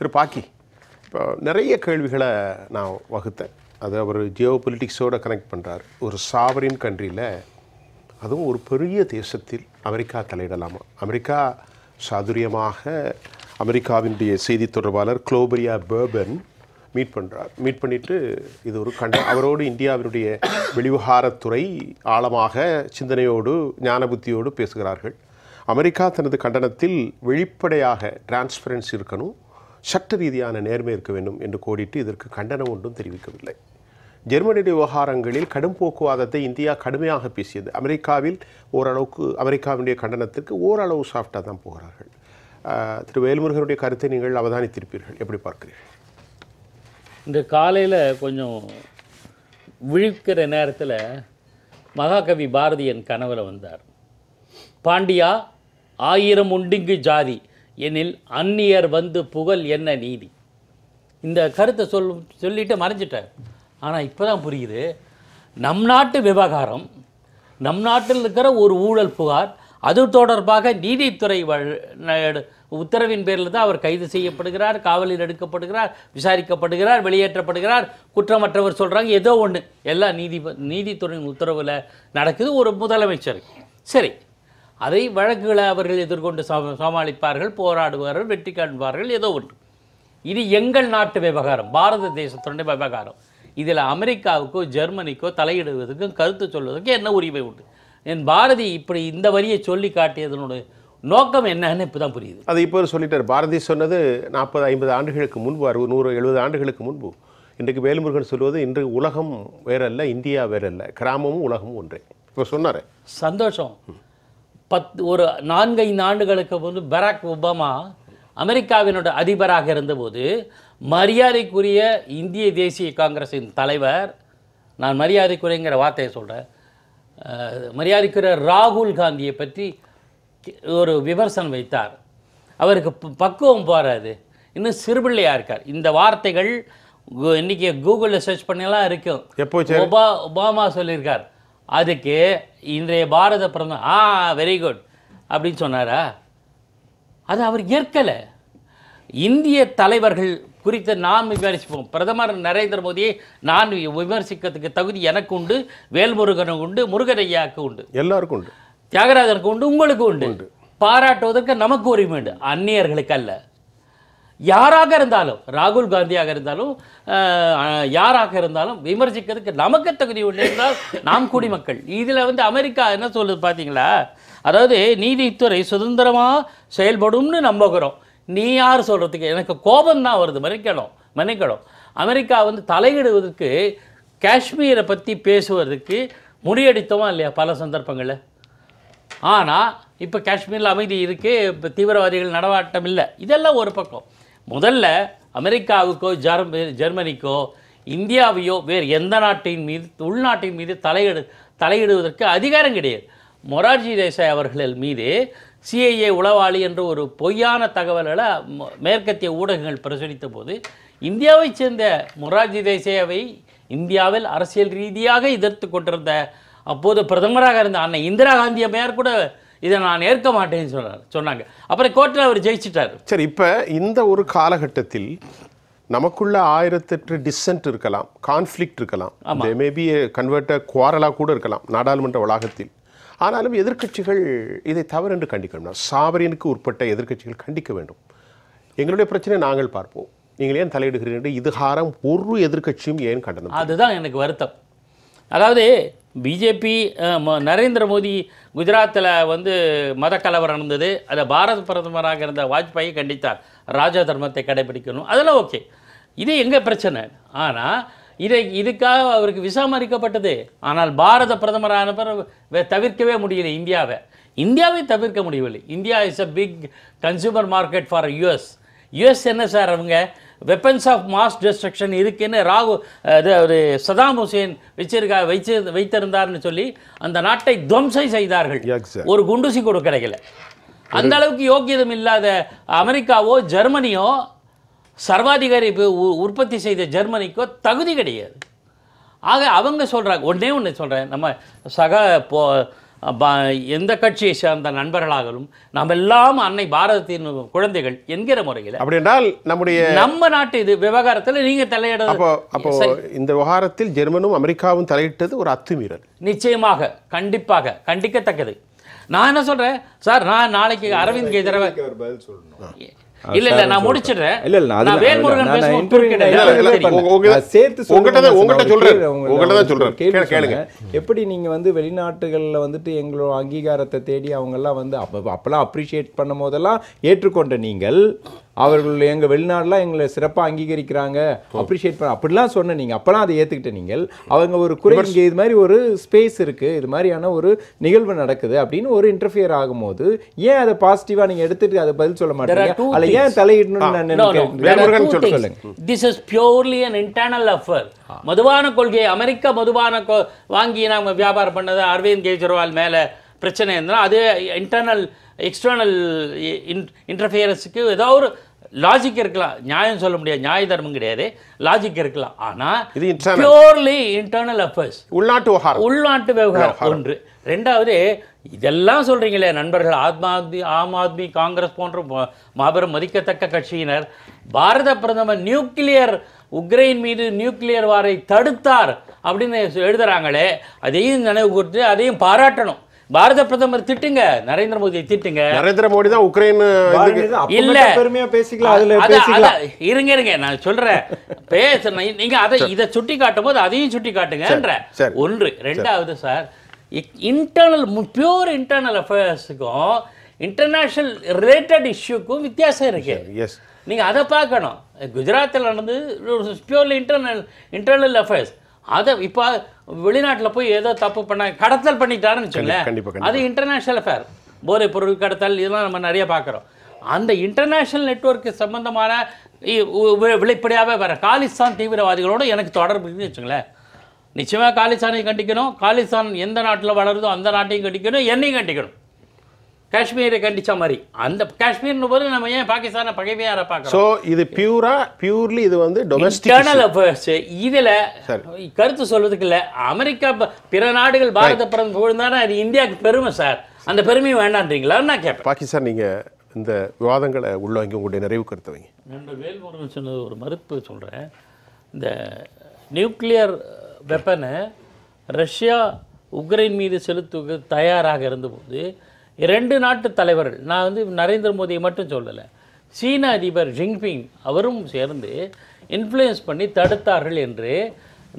திரு பாக்கி இப்போ நிறைய கேள்விகளை நான் வகுத்தேன் அது அவர் ஜியோ பொலிட்டிக்ஸோடு கனெக்ட் பண்ணுறார் ஒரு சாவரின் கண்ட்ரியில் அதுவும் ஒரு பெரிய தேசத்தில் அமெரிக்கா தலையிடலாமா அமெரிக்கா சாதுரியமாக அமெரிக்காவினுடைய செய்தி தொடர்பாளர் குளோபரியா பேர்பன் மீட் பண்ணுறார் மீட் பண்ணிவிட்டு இது ஒரு கண்ட அவரோடு இந்தியாவினுடைய வெளிவகாரத்துறை ஆழமாக சிந்தனையோடு ஞான புத்தியோடு பேசுகிறார்கள் அமெரிக்கா தனது கண்டனத்தில் வெளிப்படையாக டிரான்ஸ்பரன்ஸ் இருக்கணும் சட்ட ரீதியான நேர்மை இருக்க வேண்டும் என்று கோடிட்டு இதற்கு கண்டனம் ஒன்றும் தெரிவிக்கவில்லை ஜெர்மனியுடைய விவகாரங்களில் கடும் போக்குவாதத்தை இந்தியா கடுமையாக பேசியது அமெரிக்காவில் ஓரளவுக்கு அமெரிக்காவினுடைய கண்டனத்திற்கு ஓரளவு சாஃப்டாக தான் போகிறார்கள் திரு வேல்முருகனுடைய கருத்தை நீங்கள் அவதானித்திருப்பீர்கள் எப்படி பார்க்கிறீர்கள் இந்த காலையில் கொஞ்சம் விழிக்கிற நேரத்தில் மகாகவி பாரதியின் கனவில் வந்தார் பாண்டியா ஆயிரம் உண்டிங்கு ஜாதி எனில் அந்நியர் வந்து புகழ் என்ன நீதி இந்த கருத்தை சொல் சொல்லிட்டு மறைஞ்சிட்டார் ஆனால் இப்போ தான் புரியுது நம் நாட்டு விவகாரம் நம் நாட்டில் இருக்கிற ஒரு ஊழல் புகார் அது தொடர்பாக நீதித்துறை உத்தரவின் பேரில் தான் அவர் கைது செய்யப்படுகிறார் காவலில் எடுக்கப்படுகிறார் விசாரிக்கப்படுகிறார் வெளியேற்றப்படுகிறார் குற்றமற்றவர் சொல்கிறாங்க ஏதோ ஒன்று எல்லாம் நீதி நீதித்துறையின் உத்தரவில் நடக்குது ஒரு முதலமைச்சர் சரி அதை வழக்குகளை அவர்கள் எதிர்கொண்டு சமாளிப்பார்கள் போராடுவார்கள் வெற்றி காண்பார்கள் ஏதோ ஒன்று இது எங்கள் நாட்டு விவகாரம் பாரத தேசத்துடைய விவகாரம் இதில் அமெரிக்காவுக்கோ ஜெர்மனிக்கோ தலையிடுவதற்கும் கருத்து சொல்வதற்கும் என்ன உரிமை உண்டு என் பாரதி இப்படி இந்த வரியை சொல்லி காட்டியதனுடைய நோக்கம் என்னன்னு இப்போ தான் புரியுது அது இப்போ சொல்லிட்டார் பாரதி சொன்னது நாற்பது ஐம்பது ஆண்டுகளுக்கு முன்பு அறுபது நூறு எழுபது ஆண்டுகளுக்கு முன்பு இன்றைக்கு வேலுமுருகன் சொல்வது இன்று உலகம் வேறல்ல இந்தியா வேறல்ல கிராமமும் உலகமும் ஒன்றே இப்போ சொன்னார் சந்தோஷம் பத்து ஒரு நான்கைந்து ஆண்டுகளுக்கு முன்பு பராக் ஒபாமா அமெரிக்காவினோட அதிபராக இருந்தபோது மரியாதைக்குரிய இந்திய தேசிய காங்கிரஸின் தலைவர் நான் மரியாதைக்குரியங்கிற வார்த்தையை சொல்கிறேன் மரியாதைக்குரிய ராகுல் காந்தியை பற்றி ஒரு விமர்சனம் வைத்தார் அவருக்கு பக்குவம் போகாது இன்னும் சிறுபிள்ளையாக இருக்கார் இந்த வார்த்தைகள் இன்றைக்கி கூகுளில் சர்ச் பண்ணலாம் இருக்கும் ஒபா ஒபாமா சொல்லியிருக்கார் அதுக்கு இன்றைய பாரத பிரதமர் ஆ வெரி குட் அப்படின்னு சொன்னாரா அது அவர் ஏற்கலை இந்திய தலைவர்கள் குறித்து நாம் விமர்சிப்போம் பிரதமர் நரேந்திர மோடியை நான் விமர்சிக்கிறதுக்கு தகுதி எனக்கு உண்டு வேல்முருகனுக்கு உண்டு முருகனையாவுக்கு உண்டு எல்லாருக்கும் உண்டு தியாகராஜனுக்கு உண்டு உங்களுக்கு உண்டு பாராட்டுவதற்கு நமக்கு உரிமை உண்டு அந்நியர்களுக்கு அல்ல யாராக இருந்தாலும் ராகுல் காந்தியாக இருந்தாலும் யாராக இருந்தாலும் விமர்சிக்கிறதுக்கு நமக்கு தகுதி உண்டு என்றால் நாம் குடிமக்கள் இதில் வந்து அமெரிக்கா என்ன சொல்லுது பார்த்தீங்களா அதாவது நீதித்துறை சுதந்திரமாக செயல்படும்னு நம்புகிறோம் நீ யார் சொல்கிறதுக்கு எனக்கு கோபம் தான் வருது மன்னிக்கணும் மன்னிக்கணும் அமெரிக்கா வந்து தலையிடுவதற்கு காஷ்மீரை பற்றி பேசுவதற்கு முடியடித்தோமா இல்லையா பல சந்தர்ப்பங்களில் ஆனால் இப்போ காஷ்மீரில் அமைதி இருக்குது இப்போ தீவிரவாதிகள் நடவாட்டம் இல்லை இதெல்லாம் ஒரு பக்கம் முதல்ல அமெரிக்காவுக்கோ ஜெர்ம ஜெர்மனிக்கோ இந்தியாவையோ வேறு எந்த நாட்டின் மீது உள்நாட்டின் மீது தலையிடு தலையிடுவதற்கு அதிகாரம் கிடையாது மொரார்ஜி தேசாய் அவர்கள் மீது சிஐஏ உளவாளி என்ற ஒரு பொய்யான தகவல்களை மேற்கத்திய ஊடகங்கள் பிரசுரித்த போது இந்தியாவைச் சேர்ந்த மொரார்ஜி தேசியாவை இந்தியாவில் அரசியல் ரீதியாக எதிர்த்து கொண்டிருந்த அப்போது பிரதமராக இருந்த அன்னை இந்திரா காந்தியம்மையார் கூட இதை நான் ஏற்க மாட்டேன்னு சொன்னார் சொன்னாங்க அப்புறம் கோர்ட்டில் அவர் ஜெயிச்சிட்டார் சரி இப்போ இந்த ஒரு காலகட்டத்தில் நமக்குள்ள ஆயிரத்தெட்டு டிசன்ட் இருக்கலாம் கான்ஃப்ளிக்ட் இருக்கலாம் மேபி கன்வெர்ட்ட குவாரலாக கூட இருக்கலாம் நாடாளுமன்ற வளாகத்தில் ஆனாலும் எதிர்கட்சிகள் இதை தவறு என்று வேண்டும் சாவரியனுக்கு உட்பட்ட எதிர்கட்சிகள் கண்டிக்க வேண்டும் எங்களுடைய பிரச்சனை நாங்கள் பார்ப்போம் நீங்கள் ஏன் தலையிடுகிறீர்கள் இதுகாரம் ஒரு எதிர்கட்சியும் ஏன் கண்டனம் அதுதான் எனக்கு வருத்தம் அதாவது பிஜேபி நரேந்திர மோடி குஜராத்தில் வந்து மத கலவரம் நடந்தது அதை பாரத பிரதமராக இருந்த வாஜ்பாயை கண்டித்தார் ராஜா தர்மத்தை கடைபிடிக்கணும் அதெல்லாம் ஓகே இது எங்கள் பிரச்சனை ஆனால் இதை இதுக்காக அவருக்கு விசா அறிக்கப்பட்டது ஆனால் பாரத பிரதமரான பிறகு தவிர்க்கவே முடியலை இந்தியாவை இந்தியாவை தவிர்க்க முடியவில்லை India is a big consumer market for US US என்ன சார் அவங்க வெப்பன்ஸ் ஆஃப் மாஸ் டிஸ்ட்ரக்ஷன் இருக்குன்னு ராகு இது ஒரு சதாம் ஹுசேன் வச்சிருக்கா வைச்சு வைத்திருந்தார்னு சொல்லி அந்த நாட்டை துவம்சம் செய்தார்கள் ஒரு குண்டுசி கூட கிடைக்கல அந்த அளவுக்கு யோக்கியதும் இல்லாத அமெரிக்காவோ ஜெர்மனியோ சர்வாதிகாரி உற்பத்தி செய்த ஜெர்மனிக்கோ தகுதி கிடையாது ஆக அவங்க சொல்கிறாங்க ஒன்றே ஒன்று சொல்கிறேன் நம்ம சக போ எந்த கட்சியை சார்ந்த நண்பர்களாகலும் நாம் எல்லாம் அன்னை பாரதத்தின் குழந்தைகள் என்கிற முறையில் அப்படி என்றால் நம்முடைய நம்ம நாட்டு இது விவகாரத்தில் நீங்க தலையிட அப்போ அப்போ இந்த விவகாரத்தில் ஜெர்மனும் அமெரிக்காவும் தலையிட்டது ஒரு அத்துமீறல் நிச்சயமாக கண்டிப்பாக கண்டிக்கத்தக்கது நான் என்ன சொல்றேன் சார் நான் நாளைக்கு அரவிந்த் கெஜ்ரிவால் சொல்லணும் சொல்றேன் கேளுங்க எப்படி நீங்க வந்து வெளிநாட்டுகள்ல வந்துட்டு எங்களோட அங்கீகாரத்தை தேடி அவங்க எல்லாம் வந்து அப்பெல்லாம் அப்ரிஷியேட் பண்ணும் போதெல்லாம் ஏற்றுக்கொண்ட நீங்கள் அவர்கள் எங்கள் வெளிநாடெலாம் எங்களை சிறப்பாக அங்கீகரிக்கிறாங்க அப்ரிஷியேட் பண்ண அப்படிலாம் சொன்ன நீங்கள் அப்போலாம் அதை ஏற்றுக்கிட்ட நீங்கள் அவங்க ஒரு குறை இங்கே இது மாதிரி ஒரு ஸ்பேஸ் இருக்குது இது மாதிரியான ஒரு நிகழ்வு நடக்குது அப்படின்னு ஒரு இன்டர்ஃபியர் ஆகும்போது ஏன் அதை பாசிட்டிவாக நீங்கள் எடுத்துட்டு அதை பதில் சொல்ல மாட்டீங்க அதில் ஏன் தலையிடணும்னு நான் சொல்லுங்க this is purely an internal affair மதுவான கொள்கை அமெரிக்க மதுவான வாங்கி நாங்கள் வியாபாரம் பண்ணது அரவிந்த் கெஜ்ரிவால் மேலே பிரச்சனை இருந்தால் அது இன்டர்னல் எக்ஸ்டர்னல் இன் இன்டர்ஃபியரன்ஸுக்கு ஏதோ ஒரு லாஜிக் இருக்கலாம் நியாயம் சொல்ல முடியாது நியாய தர்மம் கிடையாது லாஜிக் இருக்கலாம் ஆனால் இது பியூர்லி இன்டர்னல் அஃபேர்ஸ் உள்நாட்டு விவகாரம் உள்நாட்டு விவகாரம் ஒன்று ரெண்டாவது இதெல்லாம் சொல்கிறீங்களே நண்பர்கள் ஆத்ம ஆத்மி ஆம் ஆத்மி காங்கிரஸ் போன்ற மாபெரும் மதிக்கத்தக்க கட்சியினர் பாரத பிரதமர் நியூக்ளியர் உக்ரைன் மீது நியூக்ளியர் வாரை தடுத்தார் அப்படின்னு எழுதுறாங்களே அதையும் நினைவு கூர்த்து அதையும் பாராட்டணும் பாரத பிரதமர் திட்டுங்க நரேந்திர மோடியை திட்டுங்க நரேந்திர மோடி தான் உக்ரைன் இல்ல பெருமையா பேசிக்கலாம் இருங்க இருங்க நான் சொல்றேன் பேச நீங்க அதை இதை சுட்டி காட்டும் போது அதையும் சுட்டி காட்டுங்கன்ற ஒன்று ரெண்டாவது சார் இன்டர்னல் பியூர் இன்டர்னல் அஃபேர்ஸுக்கும் இன்டர்நேஷ்னல் ரிலேட்டட் இஷ்யூக்கும் வித்தியாசம் இருக்கு நீங்க அதை பார்க்கணும் குஜராத்தில் நடந்து பியூர்லி இன்டர்னல் இன்டர்னல் அஃபேர்ஸ் அதை இப்போ வெளிநாட்டில் போய் ஏதோ தப்பு பண்ண கடத்தல் பண்ணிட்டாருன்னு வச்சுங்களேன் அது இன்டர்நேஷ்னல் அஃபேர் போதைப் பொருள் கடத்தல் இதெல்லாம் நம்ம நிறைய பார்க்குறோம் அந்த இன்டர்நேஷ்னல் நெட்ஒர்க்கு சம்மந்தமான வெளிப்படையாகவே வர காலிஸ்தான் தீவிரவாதிகளோடு எனக்கு தொடர்பு வச்சுங்களேன் நிச்சயமாக காலிஸ்தானையும் கண்டிக்கணும் காலிஸ்தான் எந்த நாட்டில் வளருதோ அந்த நாட்டையும் கண்டிக்கணும் என்னையும் கண்டிக்கணும் காஷ்மீரை கண்டிச்ச மாதிரி அந்த காஷ்மீர்னு போது நம்ம ஏன் பாகிஸ்தானை பகைமையாக பார்க்கறோம் இது பியூரா பியூர்லி இது வந்து இன்டர்னல் அஃபேர்ஸ் கருத்து சொல்வதுக்கு இல்லை அமெரிக்கா பிற நாடுகள் பாரத பிரதமர் புகழ்ந்தானே அது இந்தியாவுக்கு பெருமை சார் அந்த பெருமை வேண்டாம்ன்றீங்களா நான் கேட்பேன் பாகிஸ்தான் நீங்கள் இந்த விவாதங்களை உள்வாங்கி உங்களுடைய நிறைவு கருத்து வைங்க வேல்முருகன் சொன்னது ஒரு மறுப்பு சொல்கிறேன் இந்த நியூக்ளியர் வெப்பனை ரஷ்யா உக்ரைன் மீது செலுத்துவது தயாராக இருந்தபோது இரண்டு நாட்டு தலைவர்கள் நான் வந்து நரேந்திர மோடியை மட்டும் சொல்லலை சீன அதிபர் ஜிங்பிங் அவரும் சேர்ந்து இன்ஃப்ளூயன்ஸ் பண்ணி தடுத்தார்கள் என்று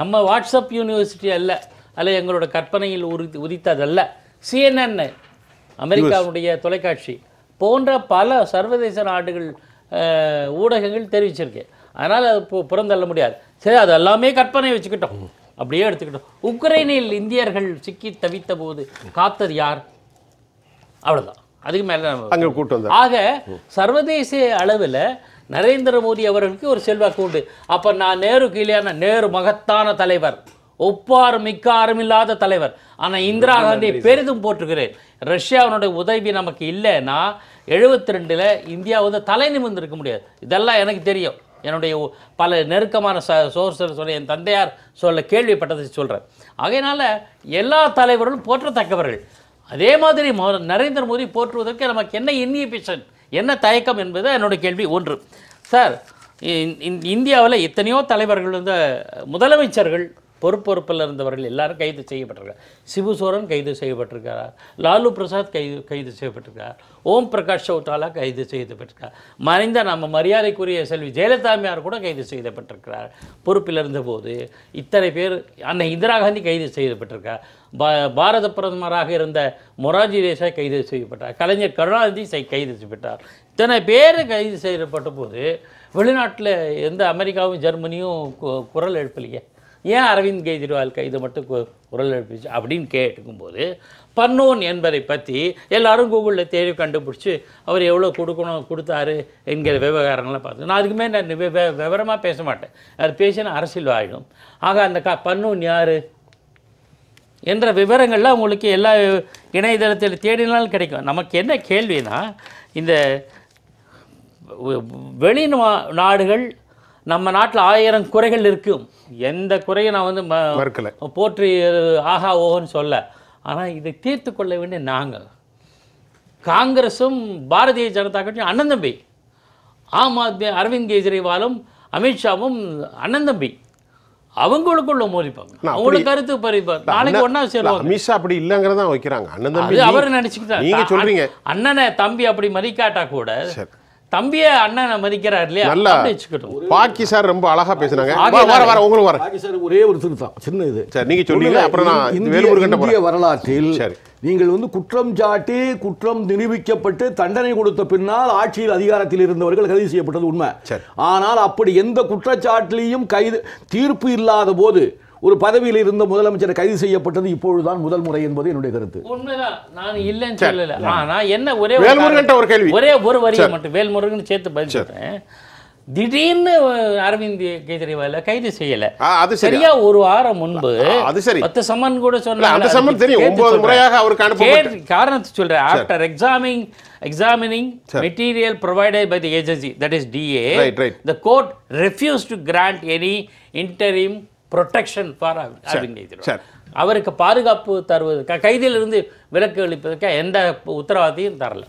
நம்ம வாட்ஸ்அப் யூனிவர்சிட்டி அல்ல அல்ல எங்களோட கற்பனையில் உரி உதித்ததல்ல சிஎன்என் அமெரிக்காவுடைய தொலைக்காட்சி போன்ற பல சர்வதேச நாடுகள் ஊடகங்கள் தெரிவிச்சிருக்கேன் அதனால் அது புறந்தள்ள முடியாது சரி அது எல்லாமே கற்பனை வச்சுக்கிட்டோம் அப்படியே எடுத்துக்கிட்டோம் உக்ரைனில் இந்தியர்கள் சிக்கி தவித்த போது காத்தது யார் அவ்வளோதான் அதுக்கு மேலே அங்கே கூட்டம் ஆக சர்வதேச அளவில் நரேந்திர மோடி அவர்களுக்கு ஒரு செல்வாக்கு உண்டு அப்போ நான் நேரு கீழேயான நேரு மகத்தான தலைவர் ஒப்பாறு மிக்க இல்லாத தலைவர் ஆனால் இந்திரா காந்தி பெரிதும் போட்டிருக்கிறேன் ரஷ்யாவினுடைய உதவி நமக்கு இல்லைன்னா எழுபத்தி ரெண்டில் இந்தியா வந்து தலை நிமிர்ந்து இருக்க முடியாது இதெல்லாம் எனக்கு தெரியும் என்னுடைய பல நெருக்கமான ச சோர்ஸர் சொல்லி என் தந்தையார் சொல்ல கேள்விப்பட்டதை சொல்கிறேன் அதனால் எல்லா தலைவர்களும் போற்றத்தக்கவர்கள் அதே மாதிரி நரேந்திர மோடி போற்றுவதற்கு நமக்கு என்ன இன்ஹிபிஷன் என்ன தயக்கம் என்பது என்னோட கேள்வி ஒன்று சார் இந்தியாவில் எத்தனையோ தலைவர்கள் வந்து முதலமைச்சர்கள் பொறுப்பொறுப்பில் இருந்தவர்கள் எல்லாரும் கைது செய்யப்பட்டிருக்கார் சிபு கைது செய்யப்பட்டிருக்கிறார் லாலு பிரசாத் கைது கைது செய்யப்பட்டிருக்கார் ஓம் பிரகாஷ் சௌதாலா கைது செய்யப்பட்டிருக்கார் மறைந்த நம்ம மரியாதைக்குரிய செல்வி ஜெயலலிதாமியார் கூட கைது செய்யப்பட்டிருக்கிறார் பொறுப்பில் இருந்தபோது இத்தனை பேர் அன்னை இந்திரா காந்தி கைது செய்யப்பட்டிருக்கார் பா பாரத பிரதமராக இருந்த மொராஜி தேசாய் கைது செய்யப்பட்டார் கலைஞர் கருணாநிதி கைது செய்யப்பட்டார் இத்தனை பேர் கைது செய்யப்பட்ட போது வெளிநாட்டில் எந்த அமெரிக்காவும் ஜெர்மனியும் குரல் எழுப்பலையே ஏன் அரவிந்த் கெஜ்ரிவால் கைது மட்டும் குரல் எழுப்பிச்சு அப்படின்னு கேட்டுக்கும்போது பன்னோன் என்பதை பற்றி எல்லோரும் கூகுளில் தேடி கண்டுபிடிச்சி அவர் எவ்வளோ கொடுக்கணும் கொடுத்தாரு என்கிற விவகாரங்கள்லாம் பார்த்து நான் அதுக்குமே நான் விவரமாக பேச மாட்டேன் அது பேசினா அரசியல் ஆக அந்த க பன்னோன் யார் என்ற விவரங்கள்லாம் உங்களுக்கு எல்லா இணையதளத்தில் தேடினாலும் கிடைக்கும் நமக்கு என்ன கேள்வினா இந்த வெளி நாடுகள் நம்ம நாட்டில் ஆயிரம் குறைகள் இருக்கும் எந்த குறையும் நான் வந்து போற்றி ஆஹா ஓகோன்னு சொல்ல ஆனால் இதை தீர்த்து கொள்ள வேண்டிய நாங்கள் காங்கிரஸும் பாரதிய ஜனதா கட்சியும் அண்ணன் தம்பி ஆம் ஆத்மி அரவிந்த் கெஜ்ரிவாலும் அமித்ஷாவும் அண்ணன் தம்பி அவங்களுக்குள்ள மோதிப்பாங்க அவங்களுக்கு கருத்து பறிப்பா நாளைக்கு ஒன்னா சேருவாங்க அமித்ஷா அப்படி இல்லைங்கிறதான் வைக்கிறாங்க அண்ணன் தம்பி அவர் நினைச்சுக்கிட்டாங்க நீங்க சொல்றீங்க அண்ணனை தம்பி அப்படி மதிக்காட்டா கூட தம்பிய அண்ணன் மதிக்கிறார் இல்லையா நல்லா பாக்கி சார் ரொம்ப அழகா பேசுனாங்க வர வர உங்களுக்கு வர சார் ஒரே ஒரு திரு தான் சின்ன இது சரி நீங்க சொன்னீங்க அப்புறம் நான் இந்திய வரலாற்றில் நீங்கள் வந்து குற்றம் சாட்டி குற்றம் நிரூபிக்கப்பட்டு தண்டனை கொடுத்த பின்னால் ஆட்சியில் அதிகாரத்தில் இருந்தவர்கள் கைது செய்யப்பட்டது உண்மை ஆனால் அப்படி எந்த குற்றச்சாட்டிலையும் கைது தீர்ப்பு இல்லாத போது ஒரு பதவியில் இருந்த முதலமைச்சர் கைது செய்யப்பட்டது இப்பொழுதுதான் முதல் முறை என்பது என்னுடைய கருத்து உண்மைதான் நான் இல்லைன்னு சொல்லல நான் என்ன ஒரே ஒரு கேள்வி ஒரே ஒரு வரி மட்டும் வேல்முருகன் சேர்த்து பதில் திடீர்னு அரவிந்த் கெஜ்ரிவால கைது செய்யல அது சரியா ஒரு வாரம் முன்பு அது சரி பத்து சம்மன் கூட சொன்ன அந்த சம்மன் தெரியும் ஒன்பது முறையாக அவருக்கு அனுப்ப காரணத்தை சொல்றேன் after examing examining material provided by the agency that is DA the court refuse to grant any interim protection for Kejriwal அவருக்கு பாதுகாப்பு தருவதற்காக கைதியிலிருந்து விலக்கு அளிப்பதற்காக எந்த உத்தரவாதத்தையும் தரல